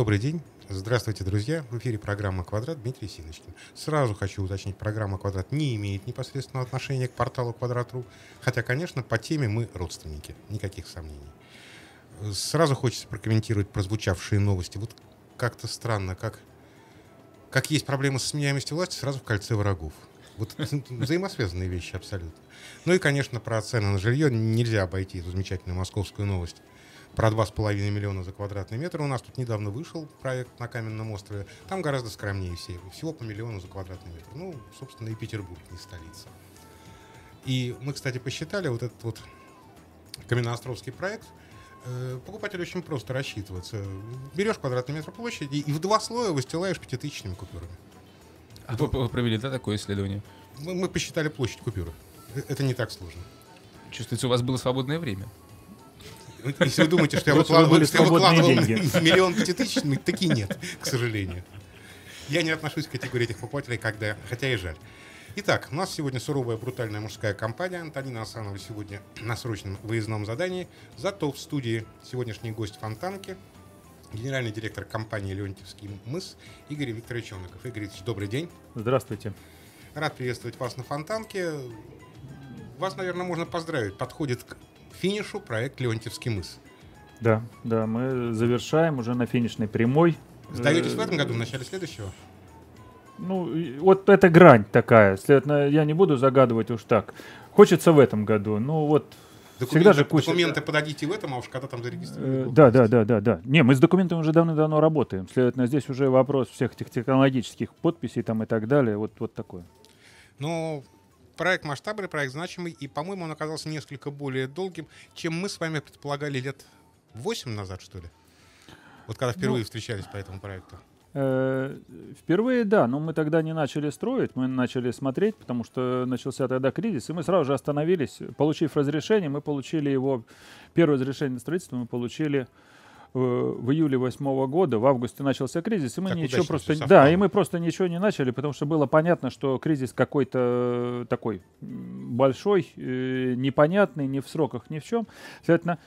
Добрый день. Здравствуйте, друзья. В эфире программа «Квадрат» Дмитрий Синочкин. Сразу хочу уточнить, программа «Квадрат» не имеет непосредственного отношения к порталу «Квадрат.ру», хотя, конечно, по теме мы родственники, никаких сомнений. Сразу хочется прокомментировать прозвучавшие новости. Вот как-то странно, как, как есть проблемы со сменяемостью власти, сразу в кольце врагов. Вот взаимосвязанные вещи абсолютно. Ну и, конечно, про цены на жилье нельзя обойти эту замечательную московскую новость про 2,5 миллиона за квадратный метр. У нас тут недавно вышел проект на Каменном острове. Там гораздо скромнее все. Всего по миллиону за квадратный метр. Ну, собственно, и Петербург не столица. И мы, кстати, посчитали вот этот вот Каменноостровский проект. Э, покупатель очень просто рассчитывается. Берешь квадратный метр площади и в два слоя выстилаешь пятитысячными купюрами. А вы провели, да, такое исследование? Мы, мы посчитали площадь купюры. Э, это не так сложно. Чувствуется, у вас было свободное время. Если вы думаете, что я выкладывал, что я выкладывал миллион пятитысячный, таки нет, к сожалению. Я не отношусь к категории этих покупателей, когда, хотя и жаль. Итак, у нас сегодня суровая, брутальная мужская компания. Антонина Асанова сегодня на срочном выездном задании. Зато в студии сегодняшний гость Фонтанки, генеральный директор компании «Леонтьевский мыс» Игорь Викторович Онаков. Игорь Викторович, добрый день. Здравствуйте. Рад приветствовать вас на Фонтанке. Вас, наверное, можно поздравить. Подходит финишу проект «Леонтьевский мыс». Да, да, мы завершаем уже на финишной прямой. Сдаетесь в этом году, в начале следующего? Ну, вот это грань такая. Следовательно, я не буду загадывать уж так. Хочется в этом году. Ну, вот Документы, Всегда же куча. Документы подадите в этом, а уж когда там зарегистрируют. Да, да, да, да, да. Не, мы с документами уже давно-давно работаем. Следовательно, здесь уже вопрос всех этих технологических подписей там и так далее. Вот, вот такое. Ну, Проект масштабный, проект значимый, и, по-моему, он оказался несколько более долгим, чем мы с вами предполагали лет 8 назад, что ли? Вот когда впервые ну, встречались по этому проекту. Э, впервые, да, но мы тогда не начали строить, мы начали смотреть, потому что начался тогда кризис, и мы сразу же остановились, получив разрешение, мы получили его, первое разрешение на строительство мы получили Э, в июле восьмого года, в августе начался кризис, и мы так ничего просто... Да, и мы просто ничего не начали, потому что было понятно, что кризис какой-то э, такой большой, э, непонятный, не в сроках, ни в чем. Соответственно,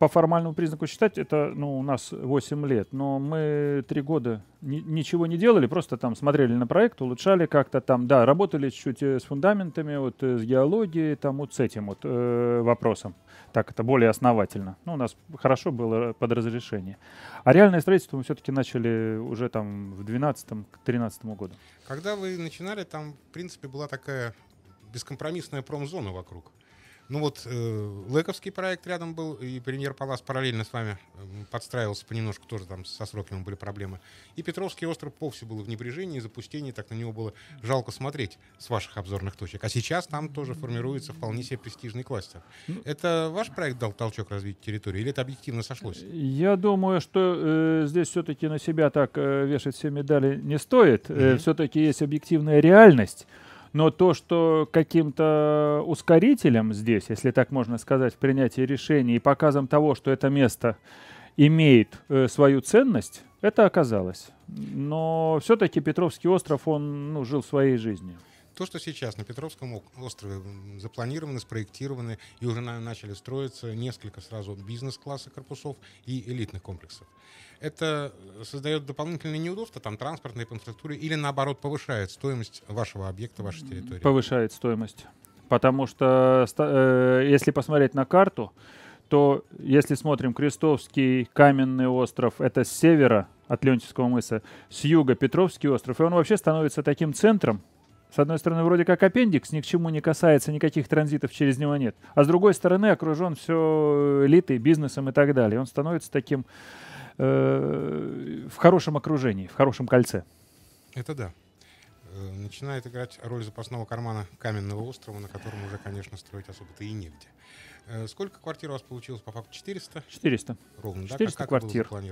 по формальному признаку считать, это ну, у нас 8 лет, но мы 3 года ни, ничего не делали, просто там смотрели на проект, улучшали как-то там, да, работали чуть-чуть э, с фундаментами, вот э, с геологией, там вот с этим вот э, вопросом. Так, это более основательно. Ну, у нас хорошо было под разрешение. А реальное строительство мы все-таки начали уже там в 2012-2013 году. Когда вы начинали, там, в принципе, была такая бескомпромиссная промзона вокруг. Ну вот, э, Лэковский проект рядом был, и премьер Палас параллельно с вами подстраивался понемножку, тоже там со сроками были проблемы. И Петровский остров вовсе было в небрежении, запустении, так на него было жалко смотреть с ваших обзорных точек. А сейчас там тоже формируется вполне себе престижный кластер. Ну, это ваш проект дал толчок развитию территории, или это объективно сошлось? Я думаю, что э, здесь все-таки на себя так э, вешать все медали не стоит. Mm-hmm. Э, все-таки есть объективная реальность. Но то, что каким-то ускорителем здесь, если так можно сказать, в принятии решений и показом того, что это место имеет э, свою ценность, это оказалось. Но все-таки Петровский остров, он ну, жил своей жизнью. То, что сейчас на Петровском острове запланировано, спроектировано и уже начали строиться несколько сразу бизнес-класса корпусов и элитных комплексов. Это э, создает дополнительные неудобства, там транспортной инфраструктуре или наоборот повышает стоимость вашего объекта, вашей территории? Повышает стоимость. Потому что э, если посмотреть на карту, то если смотрим Крестовский, Каменный остров, это с севера от Леонтьевского мыса, с юга Петровский остров, и он вообще становится таким центром, с одной стороны, вроде как аппендикс, ни к чему не касается, никаких транзитов через него нет. А с другой стороны, окружен все э, элитой, бизнесом и так далее. Он становится таким э, в хорошем окружении, в хорошем кольце. Это да. Э, начинает играть роль запасного кармана каменного острова, на котором уже, конечно, строить особо-то и негде. Э, сколько квартир у вас получилось по факту? 400? 400. Ровно, 400 да? Как, как квартир. Было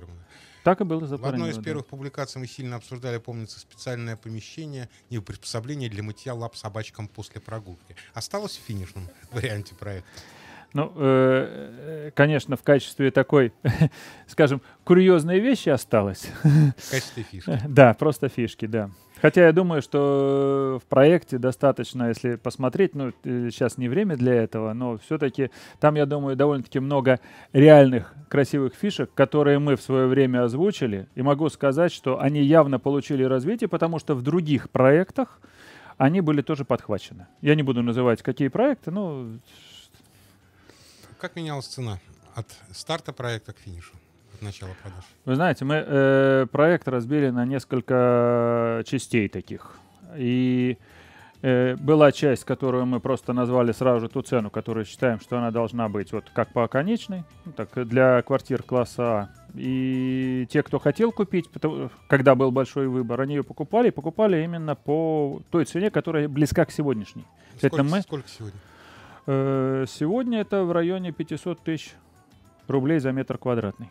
Так и было запланировано. В одной из первых да. публикаций мы сильно обсуждали, помнится, специальное помещение, не приспособление для мытья лап собачкам после прогулки. Осталось в финишном варианте проекта? Ну, э, э, конечно, в качестве такой, скажем, курьезной вещи осталось. В качестве фишки. Да, просто фишки, да. Хотя я думаю, что э, в проекте достаточно, если посмотреть, ну, э, сейчас не время для этого, но все-таки там, я думаю, довольно-таки много реальных красивых фишек, которые мы в свое время озвучили. И могу сказать, что они явно получили развитие, потому что в других проектах они были тоже подхвачены. Я не буду называть, какие проекты, но... Как менялась цена от старта проекта к финишу? начала продаж. Вы знаете, мы э, проект разбили на несколько частей таких. И э, была часть, которую мы просто назвали сразу же ту цену, которую считаем, что она должна быть вот как по конечной, ну, так для квартир класса А. И те, кто хотел купить, потому, когда был большой выбор, они ее покупали, и покупали именно по той цене, которая близка к сегодняшней. Сколько, мы, сколько сегодня? Э, сегодня это в районе 500 тысяч рублей за метр квадратный.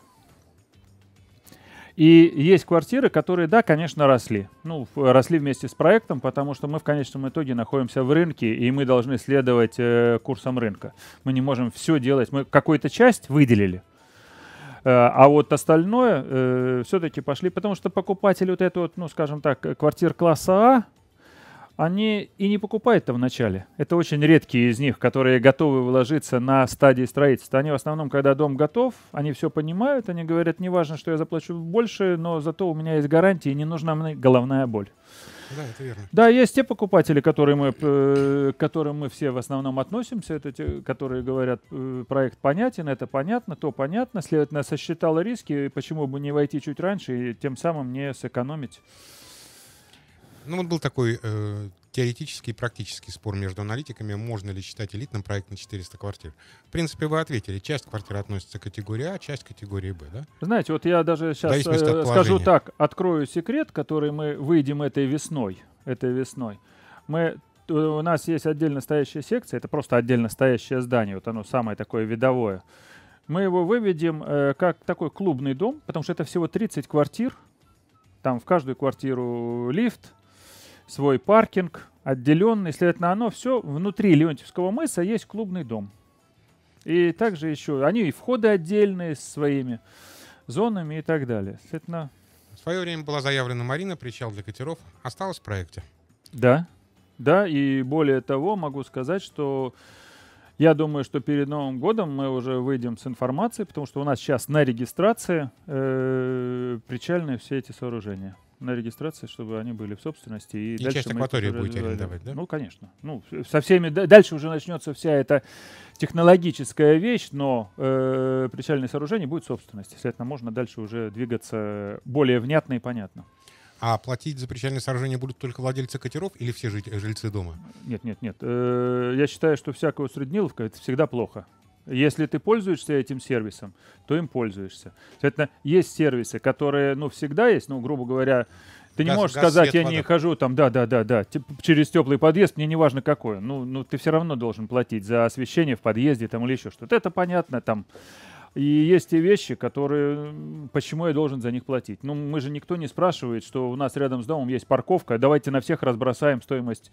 И есть квартиры, которые, да, конечно, росли. Ну, росли вместе с проектом, потому что мы в конечном итоге находимся в рынке, и мы должны следовать э, курсам рынка. Мы не можем все делать. Мы какую-то часть выделили, э, а вот остальное э, все-таки пошли, потому что покупатели вот этой вот, ну, скажем так, квартир класса А, они и не покупают-то вначале. Это очень редкие из них, которые готовы вложиться на стадии строительства. Они в основном, когда дом готов, они все понимают, они говорят, неважно, что я заплачу больше, но зато у меня есть гарантии, не нужна мне головная боль. Да, это верно. Да, есть те покупатели, которые мы, э, к которым мы все в основном относимся. Это те, которые говорят, э, проект понятен, это понятно, то понятно. Следовательно, сосчитала риски, почему бы не войти чуть раньше и тем самым не сэкономить ну, вот был такой э, теоретический и практический спор между аналитиками, можно ли считать элитным проект на 400 квартир. В принципе, вы ответили, часть квартир относится к категории А, часть к категории Б, да? Знаете, вот я даже сейчас да, э, скажу так, открою секрет, который мы выйдем этой весной. Этой весной. Мы э, у нас есть отдельно стоящая секция, это просто отдельно стоящее здание, вот оно самое такое видовое. Мы его выведем э, как такой клубный дом, потому что это всего 30 квартир, там в каждую квартиру лифт, свой паркинг, отделенный. Следовательно, оно все внутри Леонтьевского мыса есть клубный дом. И также еще, они и входы отдельные с своими зонами и так далее. Следовательно... В свое время была заявлена Марина, причал для катеров. Осталось в проекте? Да, да, и более того, могу сказать, что я думаю, что перед Новым годом мы уже выйдем с информацией, потому что у нас сейчас на регистрации э, причальные все эти сооружения на регистрации, чтобы они были в собственности. И, и дальше часть акватории будете арендовать, да? Ну, конечно. Ну, со всеми... Дальше уже начнется вся эта технологическая вещь, но э, причальное сооружение будет в собственности. Соответственно, можно дальше уже двигаться более внятно и понятно. А платить за причальное сооружения будут только владельцы катеров или все э, жильцы дома? Нет, нет, нет. Э, я считаю, что всякая усредниловка — это всегда плохо. Если ты пользуешься этим сервисом, то им пользуешься. Соответственно, есть сервисы, которые, ну, всегда есть, ну, грубо говоря, ты газ, не можешь газ, сказать, свет, я вода. не хожу там, да, да, да, да, через теплый подъезд, мне не важно какой. Ну, ну, ты все равно должен платить за освещение в подъезде там или еще что-то. Это понятно, там. И есть те вещи, которые, почему я должен за них платить. Ну, мы же никто не спрашивает, что у нас рядом с домом есть парковка, давайте на всех разбросаем стоимость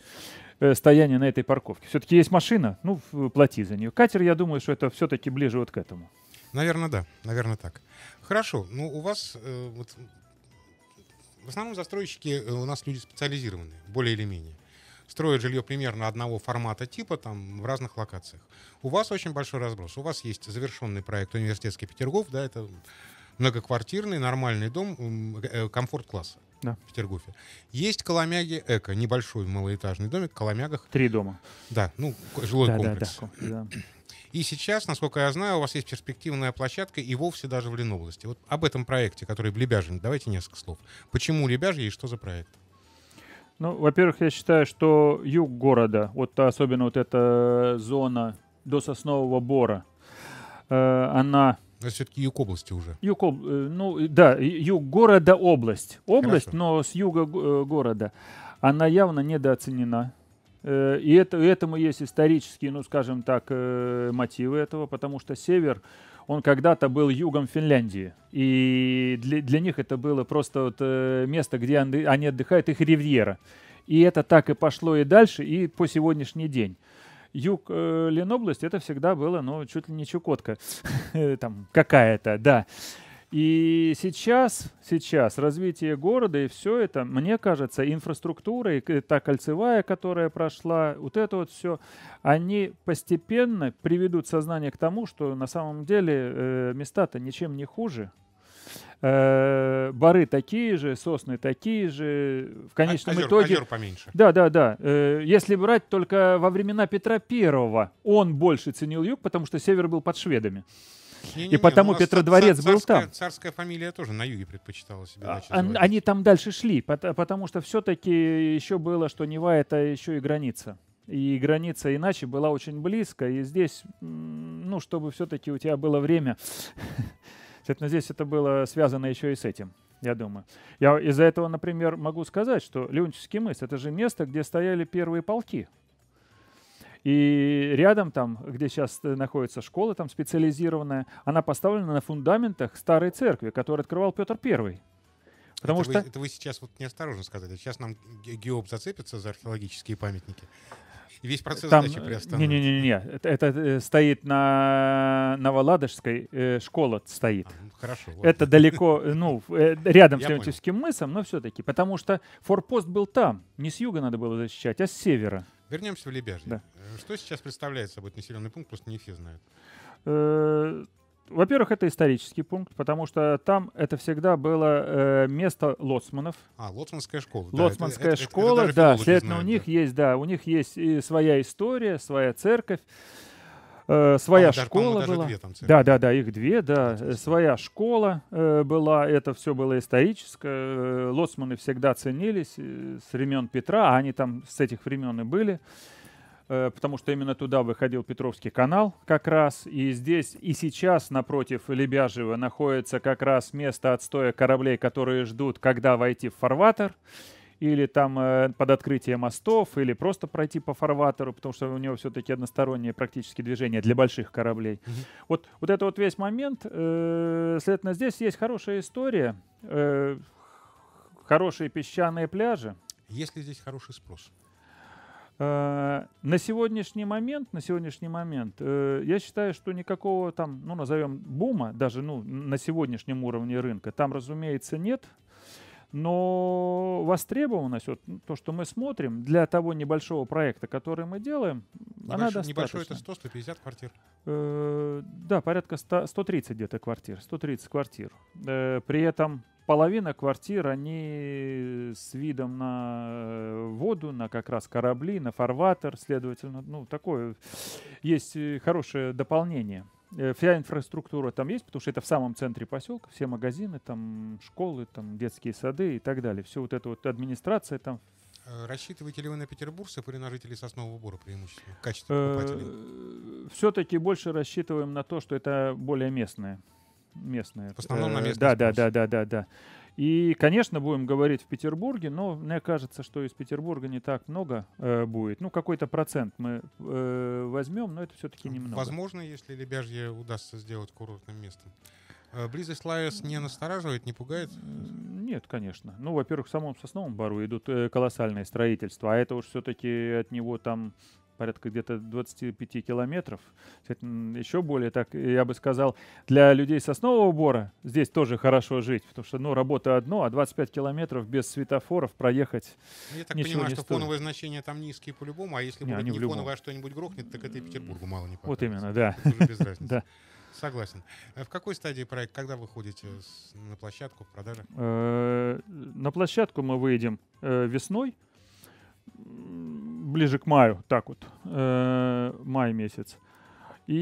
Э, стояние на этой парковке. Все-таки есть машина, ну, плати за нее. Катер, я думаю, что это все-таки ближе вот к этому. Наверное, да. Наверное, так. Хорошо. Ну, у вас э, вот, в основном застройщики э, у нас люди специализированные, более или менее. Строят жилье примерно одного формата типа там в разных локациях. У вас очень большой разброс. У вас есть завершенный проект университетский Петергоф, да, это многоквартирный нормальный дом э, комфорт-класса да. в Петергофе. Есть Коломяги Эко, небольшой малоэтажный домик в Коломягах. Три дома. Да, ну, жилой да, комплекс. Да, да, да. И сейчас, насколько я знаю, у вас есть перспективная площадка и вовсе даже в Ленобласти. Вот об этом проекте, который в Лебяжине, давайте несколько слов. Почему Лебяжье и что за проект? Ну, во-первых, я считаю, что юг города, вот особенно вот эта зона до соснового бора, э, она но а все-таки юг области уже. Юг, э, ну да, юг города область. Область, Хорошо. но с юга э, города. Она явно недооценена. Э, и это, этому есть исторические, ну скажем так, мотивы этого, потому что север, он когда-то был югом Финляндии. И для, для них это было просто вот место, где они отдыхают, их ривьера. И это так и пошло и дальше, и по сегодняшний день юг э, Ленобласти, это всегда было, ну, чуть ли не Чукотка там какая-то, да. И сейчас, сейчас развитие города и все это, мне кажется, инфраструктура и э, та кольцевая, которая прошла, вот это вот все, они постепенно приведут сознание к тому, что на самом деле э, места-то ничем не хуже, Э, бары такие же, сосны такие же. В конечном озер, итоге... Озер поменьше. Да, да, да. Э, если брать только во времена Петра Первого, он больше ценил юг, потому что север был под шведами. Не, не, и потому не, ну, Петродворец цар, был царская, там. Царская фамилия тоже на юге предпочитала себя. А, они, они там дальше шли, потому что все-таки еще было, что Нева это еще и граница. И граница иначе была очень близко. И здесь, ну, чтобы все-таки у тебя было время Соответственно, здесь это было связано еще и с этим, я думаю. Я из-за этого, например, могу сказать, что Леонтьевский мыс — это же место, где стояли первые полки. И рядом там, где сейчас находится школа там специализированная, она поставлена на фундаментах старой церкви, которую открывал Петр Первый. Потому это что... Вы, это вы сейчас вот неосторожно сказали. Сейчас нам Геоб зацепится за археологические памятники. И весь процесс там, сдачи приостановлен. Не-не-не, это, это э, стоит на Новоладожской, э, школа стоит. А, ну, хорошо. Ладно. Это далеко, э, ну, э, рядом с Леонтьевским мысом, но все-таки. Потому что форпост был там. Не с юга надо было защищать, а с севера. Вернемся в Лебяжье. Да. Что сейчас представляет собой населенный пункт, просто не все знают во-первых, это исторический пункт, потому что там это всегда было э, место лоцманов. А, лоцманская школа. Лоцманская да, это, школа, это, это, это да, следовательно, у них да. есть, да, у них есть и своя история, своя церковь. Э, своя а, школа даже, была. Две там церкви. да, да, да, их две, да. Интересно. Своя школа э, была, это все было историческое. Э, лоцманы всегда ценились э, с времен Петра, а они там с этих времен и были. Э, потому что именно туда выходил Петровский канал как раз. И здесь и сейчас напротив Лебяжьего находится как раз место отстоя кораблей, которые ждут, когда войти в фарватер или там э, под открытие мостов, или просто пройти по фарватеру, потому что у него все-таки одностороннее практически движение для больших кораблей. Mm-hmm. Вот, вот это вот весь момент. Э, следовательно, здесь есть хорошая история, э, хорошие песчаные пляжи. Есть ли здесь хороший спрос? Э, на сегодняшний момент, на сегодняшний момент, э, я считаю, что никакого там, ну, назовем бума, даже, ну, на сегодняшнем уровне рынка, там, разумеется, нет. Но востребованность, вот, то, что мы смотрим, для того небольшого проекта, который мы делаем, Небольш... она достаточно. Небольшой это 100-150 квартир? Э, да, порядка 100, 130 где-то квартир, 130 квартир. Э, при этом половина квартир, они с видом на э, воду, на как раз корабли, на фарватер, следовательно, ну, такое есть э, хорошее дополнение. Э, вся инфраструктура там есть, потому что это в самом центре поселка, все магазины, там школы, там детские сады и так далее. Все вот это вот администрация там. Э, рассчитываете ли вы на петербуржцев или на жителей соснового бора преимущественно в качестве э, покупателей? Все-таки больше рассчитываем на то, что это более местное. Местное. В основном на местное. Да, да, да, да, да, да. И, конечно, будем говорить в Петербурге, но мне кажется, что из Петербурга не так много э, будет. Ну, какой-то процент мы э, возьмем, но это все-таки немного. Возможно, если Лебяжье удастся сделать курортным местом. Э, близость Лаэс не настораживает, не пугает? Нет, конечно. Ну, во-первых, в самом Сосновом Бару идут э, колоссальные строительства, а это уж все-таки от него там порядка где-то 25 километров. Еще более, так э, я бы сказал, для людей соснового бора здесь тоже хорошо жить, потому что, ну, работа одно, а 25 километров без светофоров проехать ну, Я так понимаю, что стоит. фоновые значения там низкие по-любому, а если не, будет не, не фоновое, а что-нибудь грохнет, так это и Петербургу мало не понравится. Вот именно, да. Это без разницы. Согласен. Э, в какой стадии проект? Когда вы ходите на площадку в продаже? Э, на площадку мы выйдем весной ближе к маю, так вот, э, май месяц. И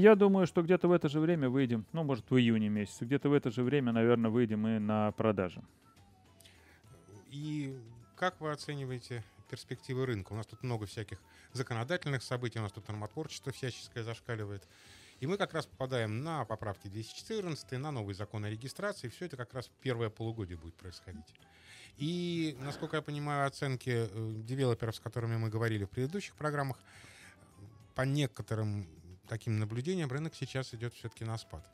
я думаю, что где-то в это же время выйдем, ну, может, в июне месяце, где-то в это же время, наверное, выйдем и на продажи. И как вы оцениваете перспективы рынка? У нас тут много всяких законодательных событий, у нас тут нормотворчество всяческое зашкаливает. И мы как раз попадаем на поправки 214, на новый закон о регистрации. Все это как раз первое полугодие будет происходить. И, насколько я понимаю, оценки э, девелоперов, с которыми мы говорили в предыдущих программах, по некоторым таким наблюдениям рынок сейчас идет все-таки на спад.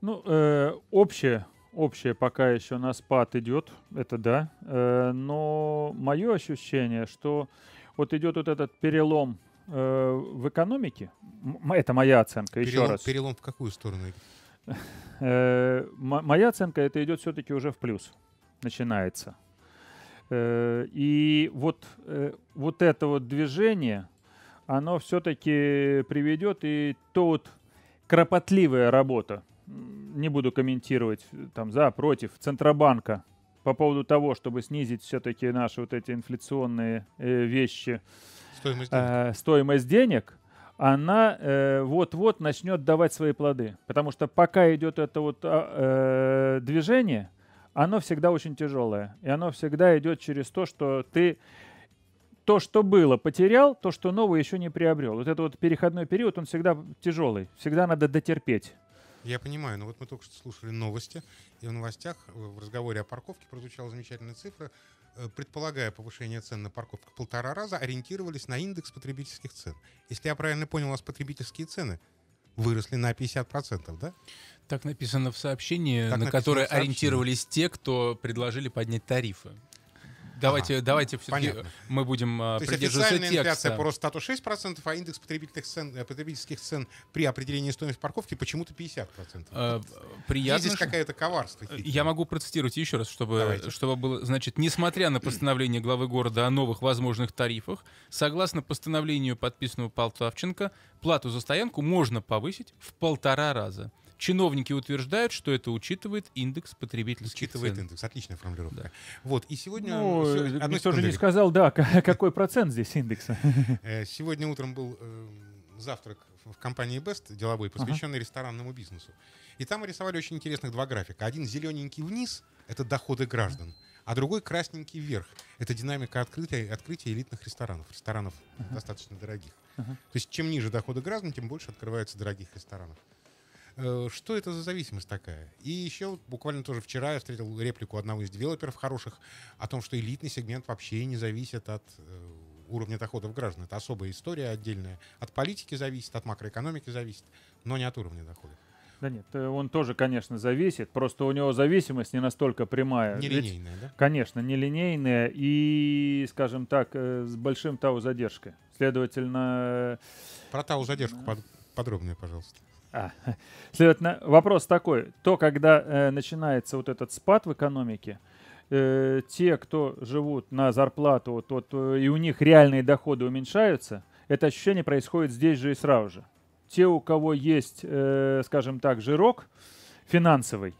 Ну, э, общее, общее пока еще на спад идет, это да. Э, но мое ощущение, что вот идет вот этот перелом э, в экономике. Это моя оценка, перелом, еще раз. Перелом в какую сторону? Э, моя оценка, это идет все-таки уже в плюс начинается. Э, и вот, э, вот это вот движение, оно все-таки приведет и то вот кропотливая работа, не буду комментировать там за, против, Центробанка по поводу того, чтобы снизить все-таки наши вот эти инфляционные э, вещи, стоимость денег, стоимость денег она э, вот-вот начнет давать свои плоды. Потому что пока идет это вот а, э, движение, оно всегда очень тяжелое. И оно всегда идет через то, что ты то, что было, потерял, то, что новое, еще не приобрел. Вот этот вот переходной период, он всегда тяжелый. Всегда надо дотерпеть. Я понимаю, но вот мы только что слушали новости, и в новостях э, в разговоре о парковке прозвучала замечательная цифра. Э, предполагая повышение цен на парковку в полтора раза, ориентировались на индекс потребительских цен. Если я правильно понял, у вас потребительские цены выросли на 50%, да? Так написано в сообщении, так на которое ориентировались те, кто предложили поднять тарифы. Давайте, ага. давайте ну, все-таки э, мы будем э, То есть придерживаться официальная текста. инфляция по Росстату 6%, а индекс потребительных цен, э, потребительских цен при определении стоимости парковки почему-то 50%. А, приятно. здесь какая-то коварство. Хитрое. Я могу процитировать еще раз, чтобы, чтобы было... Значит, несмотря на постановление главы города о новых возможных тарифах, согласно постановлению, подписанному Павла Плавченко, плату за стоянку можно повысить в полтора раза. Чиновники утверждают, что это учитывает индекс потребительских Учитывает цен. индекс. Отличная формулировка. Да. Вот, и сегодня... Ну, сегодня, э, одну тоже не сказал, да, какой процент здесь индекса. Э, сегодня утром был эм, завтрак в компании Best, деловой, посвященный ага. ресторанному бизнесу. И там мы рисовали очень интересных два графика. Один зелененький вниз — это доходы граждан, а другой красненький вверх — это динамика открытия, открытия элитных ресторанов, ресторанов ага. достаточно дорогих. Ага. То есть чем ниже доходы граждан, тем больше открываются дорогих ресторанов. Э, что это за зависимость такая? И еще буквально тоже вчера я встретил реплику одного из девелоперов хороших о том, что элитный сегмент вообще не зависит от э, уровня доходов граждан. Это особая история отдельная. От политики зависит, от макроэкономики зависит, но не от уровня доходов. Да нет, э, он тоже, конечно, зависит. Просто у него зависимость не настолько прямая. Нелинейная, Ведь, да? Конечно, нелинейная и, скажем так, с большим тау задержкой. Следовательно... Про тау задержку под... подробнее, пожалуйста. А. Следовательно, вопрос такой. То, когда э, начинается вот этот спад в экономике, э, те, кто живут на зарплату, тот, э, и у них реальные доходы уменьшаются, это ощущение происходит здесь же и сразу же. Те, у кого есть, э, скажем так, жирок финансовый,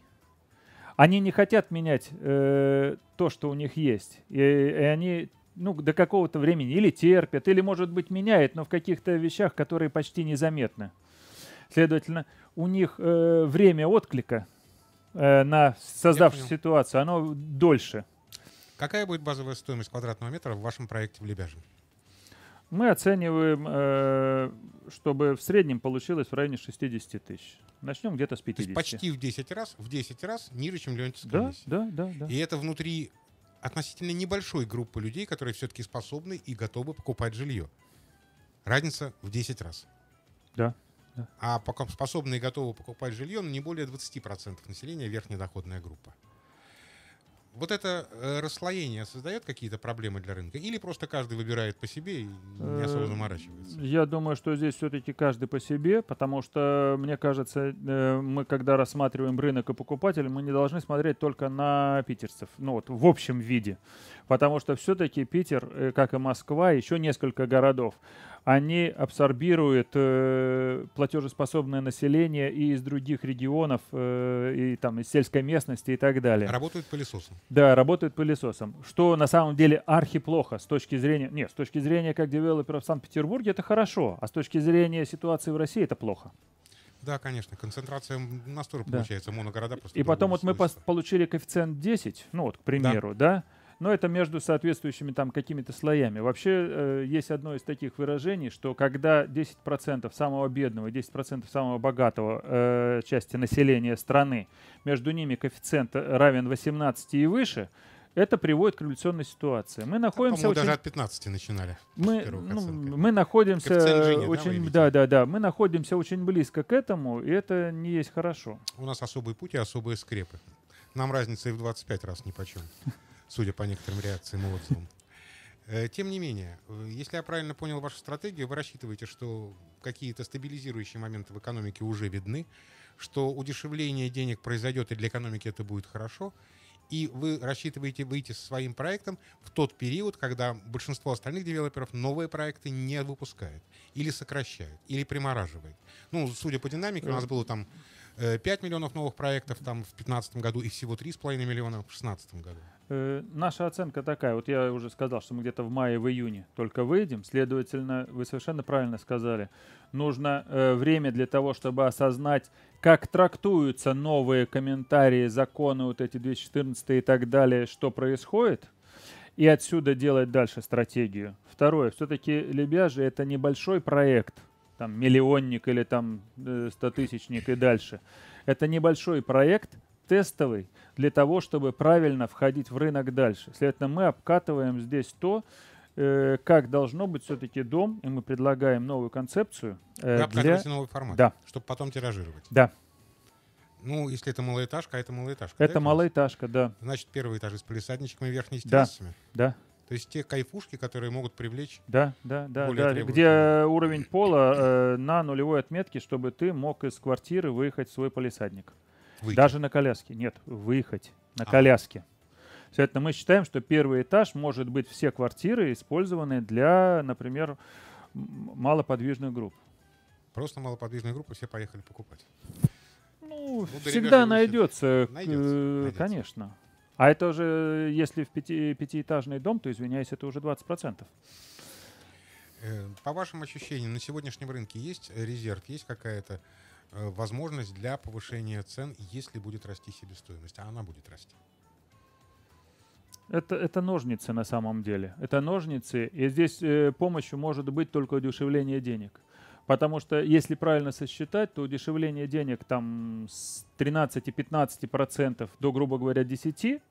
они не хотят менять э, то, что у них есть. И, и они ну, до какого-то времени или терпят, или, может быть, меняет, но в каких-то вещах, которые почти незаметны. Следовательно, у них э, время отклика э, на создавшуюся ситуацию, оно дольше. Какая будет базовая стоимость квадратного метра в вашем проекте в Лебяжине? Мы оцениваем, э, чтобы в среднем получилось в районе 60 тысяч. Начнем где-то с 50. То есть почти в 10 раз, в 10 раз ниже, чем Леонтьевская да, Да, да, да. И это внутри относительно небольшой группы людей, которые все-таки способны и готовы покупать жилье. Разница в 10 раз. Да. А пока способные и готовы покупать жилье, но ну, не более 20% населения верхняя доходная группа. Вот это э, расслоение создает какие-то проблемы для рынка? Или просто каждый выбирает по себе и не э, особо заморачивается? Я думаю, что здесь все-таки каждый по себе, потому что, мне кажется, э, мы, когда рассматриваем рынок и покупателей, мы не должны смотреть только на питерцев, ну вот в общем виде. Потому что все-таки Питер, как и Москва, еще несколько городов, они абсорбируют э, платежеспособное население и из других регионов, э, и там из сельской местности и так далее. Работают пылесосом. Да, работают пылесосом. Что на самом деле архиплохо с точки зрения... Нет, с точки зрения как девелопера в Санкт-Петербурге это хорошо, а с точки зрения ситуации в России это плохо. Да, конечно, концентрация настолько да. получается, моногорода просто... И потом вот мы получили коэффициент 10, ну вот, к примеру, да, да но это между соответствующими там какими-то слоями. Вообще э, есть одно из таких выражений, что когда 10% самого бедного и 10% самого богатого э, части населения страны, между ними коэффициент равен 18 и выше, это приводит к революционной ситуации. Мы находимся очень... даже от 15 начинали. Мы, ну, мы находимся Жини, очень, да, да, да, да, мы находимся очень близко к этому, и это не есть хорошо. У нас особый путь и особые скрепы. Нам разница и в 25 раз ни почем судя по некоторым реакциям и отзывам. Э, тем не менее, э, если я правильно понял вашу стратегию, вы рассчитываете, что какие-то стабилизирующие моменты в экономике уже видны, что удешевление денег произойдет, и для экономики это будет хорошо, и вы рассчитываете выйти со своим проектом в тот период, когда большинство остальных девелоперов новые проекты не выпускает, или сокращает, или примораживает. Ну, судя по динамике, у нас было там 5 э, миллионов новых проектов там в 2015 году и всего 3,5 миллиона в 2016 году. Э, наша оценка такая, вот я уже сказал, что мы где-то в мае, в июне только выйдем, следовательно, вы совершенно правильно сказали, нужно э, время для того, чтобы осознать, как трактуются новые комментарии, законы, вот эти 214 и так далее, что происходит, и отсюда делать дальше стратегию. Второе, все-таки Лебяжи это небольшой проект – там миллионник или там э, стотысячник и дальше. Это небольшой проект, тестовый, для того, чтобы правильно входить в рынок дальше. Следовательно, мы обкатываем здесь то, э, как должно быть все-таки дом, и мы предлагаем новую концепцию. Э, Вы обкатываете для... новый формат, да. чтобы потом тиражировать. Да. Ну, если это малоэтажка, а это малоэтажка. Это да, малоэтажка, да. Значит, первый этаж с полисадничками и верхней с Да, да. То есть те кайфушки, которые могут привлечь. Да, да, да, да. Где э, уровень пола э, на нулевой отметке, чтобы ты мог из квартиры выехать в свой полисадник. Выйти. Даже на коляске. Нет, выехать на а. коляске. Соответственно, мы считаем, что первый этаж может быть все квартиры, использованные для, например, малоподвижных групп. Просто малоподвижные группы все поехали покупать. Ну, ну всегда найдется, найдется, э, найдется, конечно. А это уже, если в пяти, пятиэтажный дом, то, извиняюсь, это уже 20%. Э, по вашим ощущениям, на сегодняшнем рынке есть резерв, есть какая-то э, возможность для повышения цен, если будет расти себестоимость, а она будет расти? Это, это ножницы на самом деле. Это ножницы, и здесь э, помощью может быть только удешевление денег. Потому что если правильно сосчитать, то удешевление денег там с 13-15% до, грубо говоря, 10%,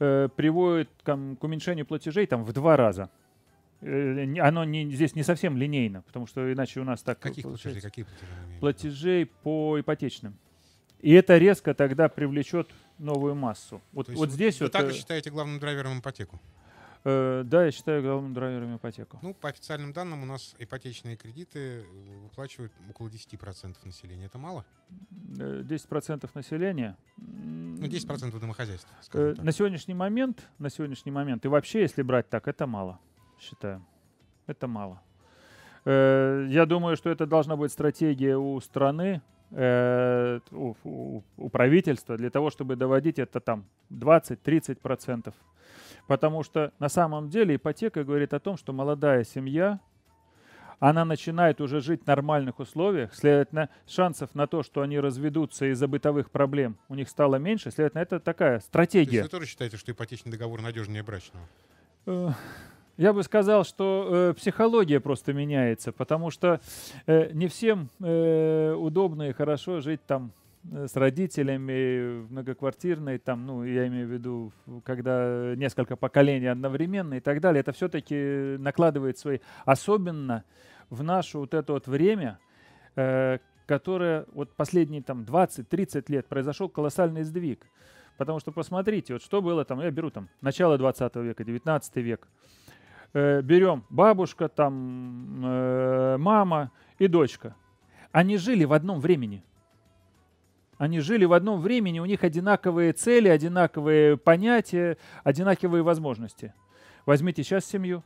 Э, приводит к, к уменьшению платежей там в два раза. Э, оно не, здесь не совсем линейно, потому что иначе у нас так... Каких платежей? Какие платежи? Платежей по ипотечным. И это резко тогда привлечет новую массу. Вот, вот здесь вы вот... так э, и считаете главным драйвером ипотеку? Э, да, я считаю главным драйвером ипотеку. Ну, по официальным данным, у нас ипотечные кредиты э, выплачивают около 10% населения. Это мало? 10% э, населения. Ну, 10% домохозяйств. На сегодняшний момент, на сегодняшний момент, и вообще, если брать так, это мало, считаю. Это мало. Я думаю, что это должна быть стратегия у страны, у, у, у правительства для того, чтобы доводить это там 20-30 процентов Потому что на самом деле ипотека говорит о том, что молодая семья, она начинает уже жить в нормальных условиях, следовательно, шансов на то, что они разведутся из-за бытовых проблем, у них стало меньше, следовательно, это такая стратегия. То есть вы тоже считаете, что ипотечный договор надежнее брачного? Э, я бы сказал, что э, психология просто меняется, потому что э, не всем э, удобно и хорошо жить там Э, с родителями в многоквартирной, там, ну, я имею в виду, когда несколько поколений одновременно и так далее, это все-таки накладывает свои, особенно в наше вот это вот время, э, которое вот последние там 20-30 лет произошел колоссальный сдвиг. Потому что посмотрите, вот что было там, я беру там начало 20 века, 19 век. Э, берем бабушка, там э, мама и дочка. Они жили в одном времени – они жили в одном времени, у них одинаковые цели, одинаковые понятия, одинаковые возможности. Возьмите сейчас семью.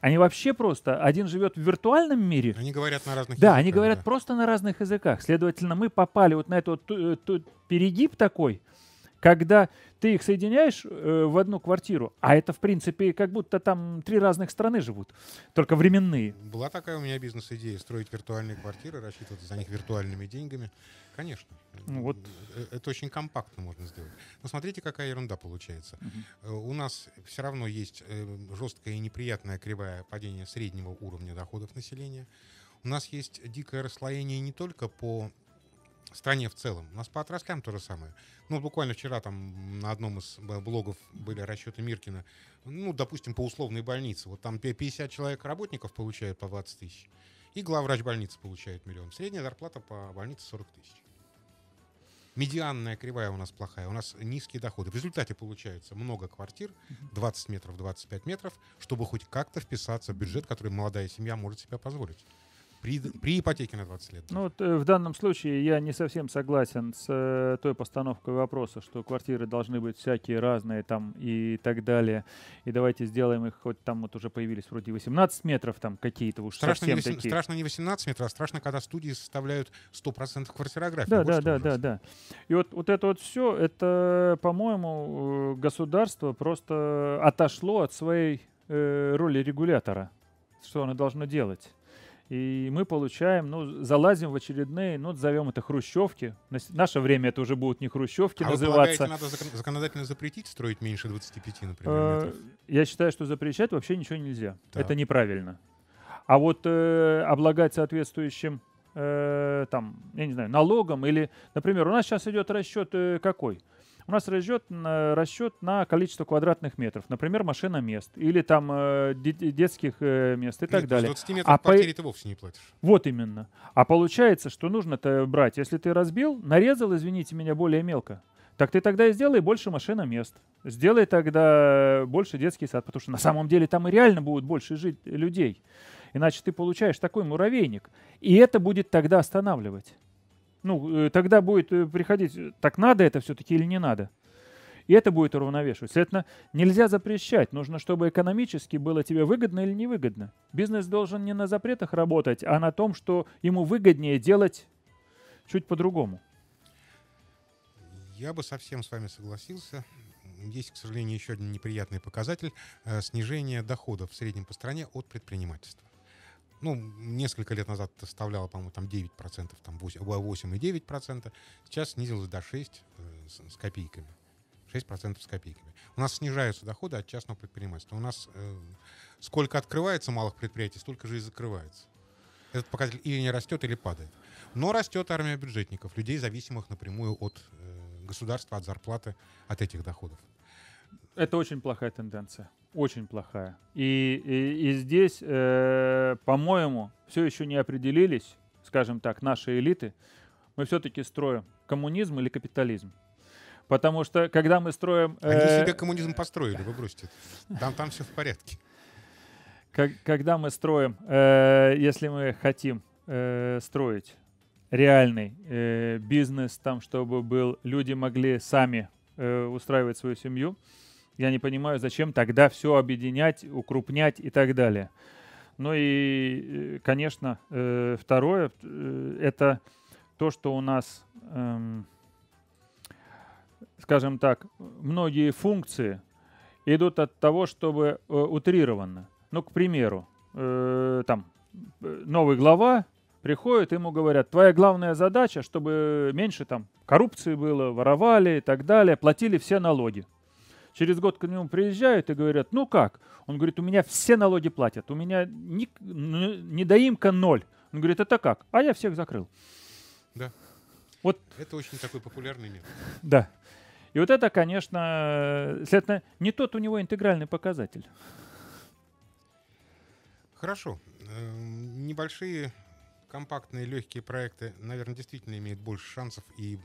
Они вообще просто, один живет в виртуальном мире. Они говорят на разных да, языках. Да, они говорят да. просто на разных языках. Следовательно, мы попали вот на этот вот э, перегиб такой, когда ты их соединяешь э, в одну квартиру, а это, в принципе, как будто там три разных страны живут, только временные. Была такая у меня бизнес-идея строить виртуальные квартиры, рассчитываться за них виртуальными деньгами. Конечно. Ну, вот. Э, это очень компактно можно сделать. Но смотрите, какая ерунда получается. Угу. У нас все равно есть э, жесткая и неприятная кривая падения среднего уровня доходов населения. У нас есть дикое расслоение не только по стране в целом. У нас по отраслям то же самое. Ну, буквально вчера там на одном из э, блогов были расчеты Миркина. Ну, допустим, по условной больнице. Вот там 50 человек работников получают по 20 тысяч. И главврач больницы получает миллион. Средняя зарплата по больнице 40 тысяч. Медианная кривая у нас плохая. У нас низкие доходы. В результате получается много квартир, 20 метров, 25 метров, чтобы хоть как-то вписаться в бюджет, который молодая семья может себе позволить. При, при ипотеке на 20 лет. Ну, вот, э, в данном случае я не совсем согласен с э, той постановкой вопроса, что квартиры должны быть всякие разные там и так далее. И давайте сделаем их, хоть там вот уже появились вроде 18 метров там какие-то уж страшно совсем не 8, такие. Страшно не 18 метров, а страшно, когда студии составляют 100% квартирографии. Да, вот да, да, да, да. И вот, вот это вот все, это, по-моему, э, государство просто отошло от своей э, роли регулятора, что оно должно делать. И мы получаем, ну, залазим в очередные, ну, назовем это хрущевки. В наше время это уже будут не хрущевки а называться. А полагаете, надо законодательно запретить строить меньше 25, например, э, метров? Я считаю, что запрещать вообще ничего нельзя. Да. Это неправильно. А вот э, облагать соответствующим э, там, я не знаю, налогом или, например, у нас сейчас идет расчет э, какой? у нас расчет, э, расчет на количество квадратных метров. Например, машина мест или там э, детских э, мест и Нет, так далее. 20 метров а по... ты вовсе не платишь. Вот именно. А получается, что нужно-то брать, если ты разбил, нарезал, извините меня, более мелко, так ты тогда и сделай больше машина мест. Сделай тогда больше детский сад, потому что на самом деле там и реально будут больше жить людей. Иначе ты получаешь такой муравейник. И это будет тогда останавливать. Ну, э, тогда будет э, приходить, э, так надо это все-таки или не надо? И это будет уравновешивать. Следовательно, нельзя запрещать. Нужно, чтобы экономически было тебе выгодно или невыгодно. Бизнес должен не на запретах работать, а на том, что ему выгоднее делать чуть по-другому. Я бы совсем с вами согласился. Есть, к сожалению, еще один неприятный показатель – снижение доходов в среднем по стране от предпринимательства ну, несколько лет назад составляла, по-моему, там 9%, там 8, 8,9%. Сейчас снизилась до 6 э, с, с копейками. 6% с копейками. У нас снижаются доходы от частного предпринимательства. У нас э, сколько открывается малых предприятий, столько же и закрывается. Этот показатель или не растет, или падает. Но растет армия бюджетников, людей, зависимых напрямую от э, государства, от зарплаты, от этих доходов. Это очень плохая тенденция очень плохая. И, и, и здесь, э, по-моему, все еще не определились, скажем так, наши элиты. Мы все-таки строим коммунизм или капитализм. Потому что когда мы строим... Э... Они себе коммунизм построили, вы бросьте. Там, там все в порядке. Как, когда мы строим, э, если мы хотим э, строить реальный э, бизнес, там, чтобы был, люди могли сами э, устраивать свою семью, э, я не понимаю, зачем тогда все объединять, укрупнять и так далее. Ну и, э, конечно, э, второе, э, это то, что у нас, эм, скажем так, многие функции идут от того, чтобы утрированно. Ну, к примеру, там новый глава приходит, ему говорят, твоя главная задача, чтобы меньше там коррупции было, воровали и так далее, платили все налоги. Через год к нему приезжают и говорят, ну как? Он говорит, у меня все налоги платят, у меня ни, ну, недоимка ноль. Он говорит, это как? А я всех закрыл. Да. Вот. Это очень такой популярный метод. Да. И вот это, конечно, следовательно, не тот у него интегральный показатель. Хорошо. Эм, небольшие, компактные, легкие проекты, наверное, действительно имеют больше шансов и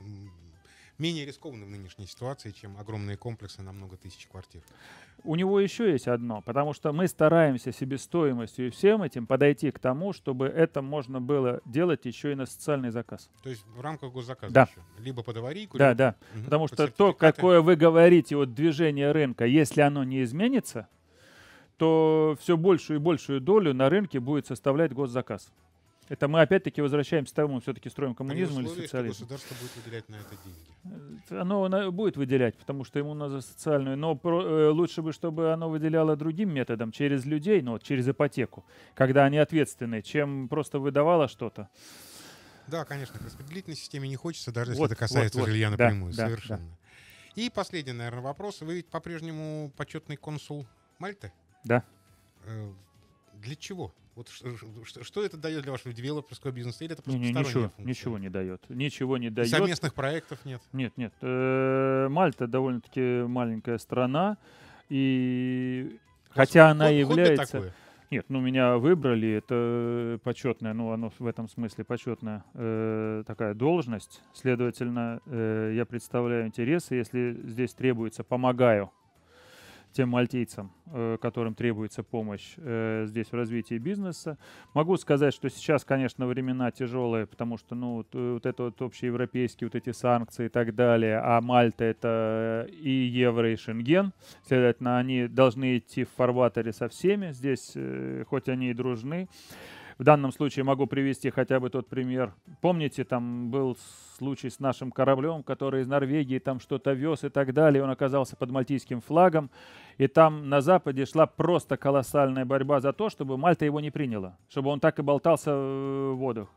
менее рискованно в нынешней ситуации, чем огромные комплексы на много тысяч квартир. У него еще есть одно, потому что мы стараемся себестоимостью и всем этим подойти к тому, чтобы это можно было делать еще и на социальный заказ. То есть в рамках госзаказа да. еще? Либо под аварийку? Да, либо... да. Угу. Потому что то, какое вы говорите вот движение рынка, если оно не изменится, то все большую и большую долю на рынке будет составлять госзаказ. Это мы опять-таки возвращаемся к тому, все-таки строим коммунизм условии, или социализм. Что государство будет выделять на это деньги. Э, оно, будет выделять, потому что ему надо социальную. Но про, э, лучше бы, чтобы оно выделяло другим методом, через людей, но ну, через ипотеку, когда они ответственны, чем просто выдавало что-то. Да, конечно, к распределительной системе не хочется, даже вот, если это касается вот, вот. жилья напрямую. Да, совершенно. Да, да. И последний, наверное, вопрос. Вы ведь по-прежнему почетный консул Мальты? Да. Э, для чего? Вот что, что, что это дает для вашего девелоперского бизнеса? Или это просто не, не, ничего, ничего не дает. Ничего не дает. Совместных проектов нет? Нет, нет. Э, Мальта довольно-таки маленькая страна. И То хотя она хобби является... Такое? Нет, ну меня выбрали, это почетная, ну оно в этом смысле почетная э, такая должность. Следовательно, э, я представляю интересы, если здесь требуется, помогаю тем мальтийцам, э, которым требуется помощь э, здесь в развитии бизнеса. Могу сказать, что сейчас, конечно, времена тяжелые, потому что ну, вот, э, это вот общеевропейские вот эти санкции и так далее, а Мальта — это и евро, и Шенген. Следовательно, они должны идти в фарватере со всеми здесь, хоть они и дружны. В данном случае могу привести хотя бы тот пример. Помните, там был случай с нашим кораблем, который из Норвегии там что-то вез и так далее. Он оказался под мальтийским флагом. И там на Западе шла просто колоссальная борьба за то, чтобы Мальта его не приняла. Чтобы он так и болтался э, в водах.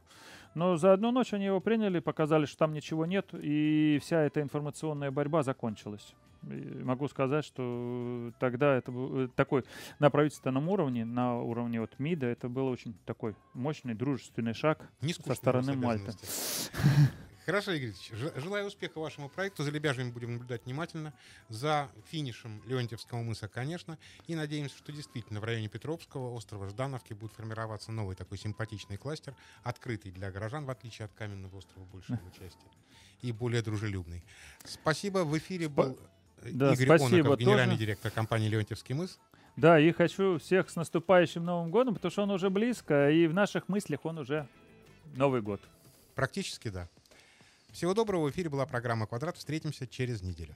Но за одну ночь они его приняли, показали, что там ничего нет, и вся эта информационная борьба закончилась могу сказать, что э, тогда это был э, такой на правительственном уровне, на уровне вот МИДа, это был очень такой мощный дружественный шаг со стороны Мальты. Хорошо, Игорь желаю успеха вашему проекту. За лебяжьими будем наблюдать внимательно. За финишем Леонтьевского мыса, конечно. И надеемся, что действительно в районе Петровского острова Ждановки будет формироваться новый такой симпатичный кластер, открытый для горожан, в отличие от каменного острова большей его части, и более дружелюбный. Спасибо. В эфире был да, Игорь спасибо Онаков, генеральный тоже. директор компании «Леонтьевский мыс». Да, и хочу всех с наступающим Новым годом, потому что он уже близко, и в наших мыслях он уже Новый год. Практически да. Всего доброго, в эфире была программа «Квадрат». Встретимся через неделю.